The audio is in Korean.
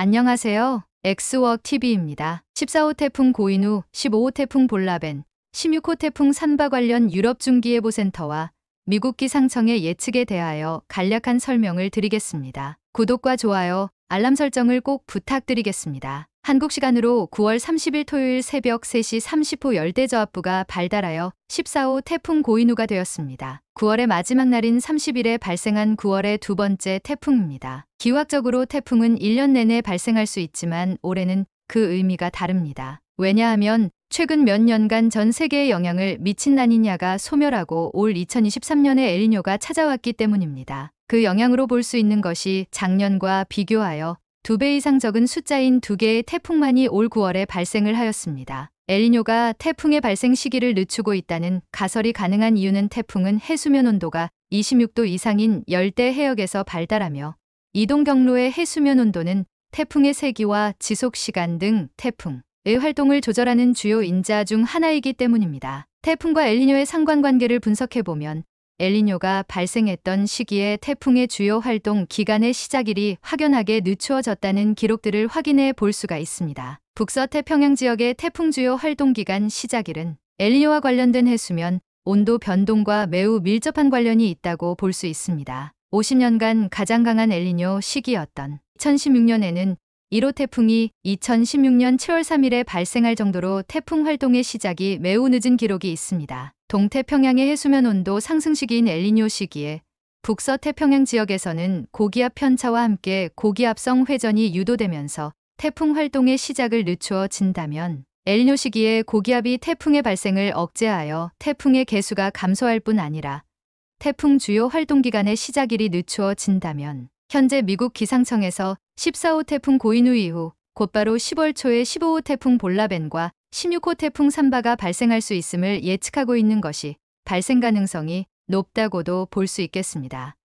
안녕하세요. 엑스워크 TV입니다. 14호 태풍 고인우, 15호 태풍 볼라벤, 16호 태풍 산바 관련 유럽 중기예보센터와 미국 기상청의 예측에 대하여 간략한 설명을 드리겠습니다. 구독과 좋아요, 알람 설정을 꼭 부탁드리겠습니다. 한국 시간으로 9월 30일 토요일 새벽 3시 30호 열대저압부가 발달하여 14호 태풍 고인우가 되었습니다. 9월의 마지막 날인 30일에 발생한 9월의 두 번째 태풍입니다. 기후적으로 태풍은 1년 내내 발생할 수 있지만 올해는 그 의미가 다릅니다. 왜냐하면 최근 몇 년간 전 세계에 영향을 미친 라니냐가 소멸하고 올 2023년에 엘니뇨가 찾아왔기 때문입니다. 그 영향으로 볼 수 있는 것이 작년과 비교하여 두배 이상 적은 숫자인 두 개의 태풍만이 올 9월에 발생을 하였습니다. 엘니뇨가 태풍의 발생 시기를 늦추고 있다는 가설이 가능한 이유는 태풍은 해수면 온도가 26도 이상인 열대 해역에서 발달하며 이동 경로의 해수면 온도는 태풍의 세기와 지속 시간 등 태풍의 활동을 조절하는 주요 인자 중 하나이기 때문입니다. 태풍과 엘니뇨의 상관관계를 분석해 보면 엘리뇨가 발생했던 시기에 태풍의 주요 활동 기간의 시작일이 확연하게 늦추어졌다는 기록들을 확인해 볼 수가 있습니다. 북서 태평양 지역의 태풍 주요 활동 기간 시작일은 엘리뇨와 관련된 해수면, 온도 변동과 매우 밀접한 관련이 있다고 볼 수 있습니다. 50년간 가장 강한 엘리뇨 시기였던 2016년에는 1호 태풍이 2016년 7월 3일에 발생할 정도로 태풍 활동의 시작이 매우 늦은 기록이 있습니다. 동태평양의 해수면 온도 상승 시기인 엘리뇨 시기에 북서 태평양 지역에서는 고기압 편차와 함께 고기압성 회전이 유도되면서 태풍 활동의 시작을 늦추어진다면 엘리뇨 시기에 고기압이 태풍의 발생을 억제하여 태풍의 개수가 감소할 뿐 아니라 태풍 주요 활동 기간의 시작일이 늦추어진다면 현재 미국 기상청에서 14호 태풍 고인우 이후 곧바로 10월 초에 15호 태풍 볼라벤과 16호 태풍 삼바가 발생할 수 있음을 예측하고 있는 것이 발생 가능성이 높다고도 볼 수 있겠습니다.